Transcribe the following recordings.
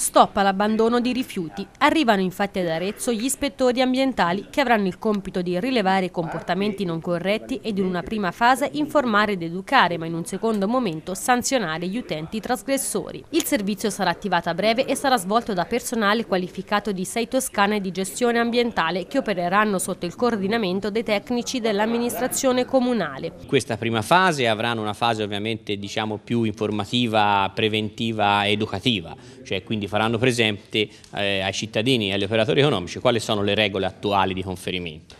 Stop all'abbandono di rifiuti. Arrivano infatti ad Arezzo gli ispettori ambientali che avranno il compito di rilevare comportamenti non corretti ed in una prima fase informare ed educare, ma in un secondo momento sanzionare gli utenti trasgressori. Il servizio sarà attivato a breve e sarà svolto da personale qualificato di sei toscane di gestione ambientale che opereranno sotto il coordinamento dei tecnici dell'amministrazione comunale. Questa prima fase avranno una fase ovviamente diciamo, più informativa, preventiva educativa, cioè quindi faranno presente eh, ai cittadini e agli operatori economici quali sono le regole attuali di conferimento.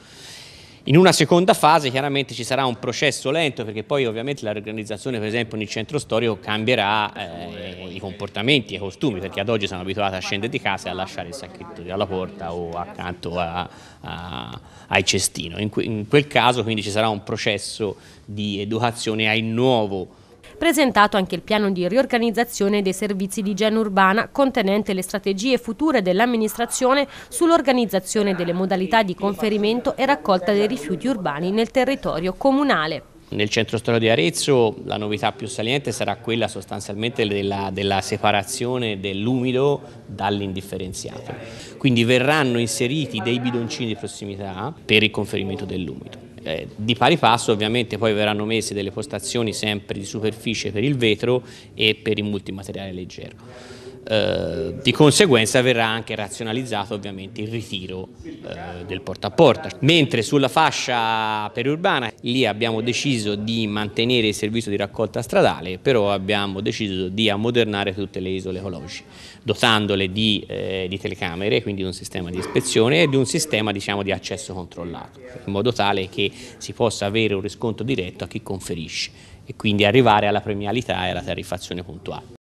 In una seconda fase chiaramente ci sarà un processo lento perché poi ovviamente riorganizzazione per esempio nel centro storico cambierà eh, i comportamenti e i costumi perché ad oggi sono abituati a scendere di casa e a lasciare il sacchetto alla porta o accanto a, a, ai cestino. In, in quel caso quindi ci sarà un processo di educazione al nuovo presentato anche il piano di riorganizzazione dei servizi di igiene urbana contenente le strategie future dell'amministrazione sull'organizzazione delle modalità di conferimento e raccolta dei rifiuti urbani nel territorio comunale. Nel centro storico di Arezzo la novità più saliente sarà quella sostanzialmente della, della separazione dell'umido dall'indifferenziato. Quindi verranno inseriti dei bidoncini di prossimità per il conferimento dell'umido. Eh, di pari passo ovviamente poi verranno messe delle postazioni sempre di superficie per il vetro e per il multimateriale leggero. Eh, di conseguenza verrà anche razionalizzato ovviamente il ritiro eh, del porta a porta. Mentre sulla fascia periurbana lì abbiamo deciso di mantenere il servizio di raccolta stradale, però abbiamo deciso di ammodernare tutte le isole ecologiche, dotandole di, eh, di, telecamere, quindi di un sistema di ispezione e di un sistema diciamo, di accesso controllato, in modo tale che si possa avere un riscontro diretto a chi conferisce e quindi arrivare alla premialità e alla tariffazione puntuale.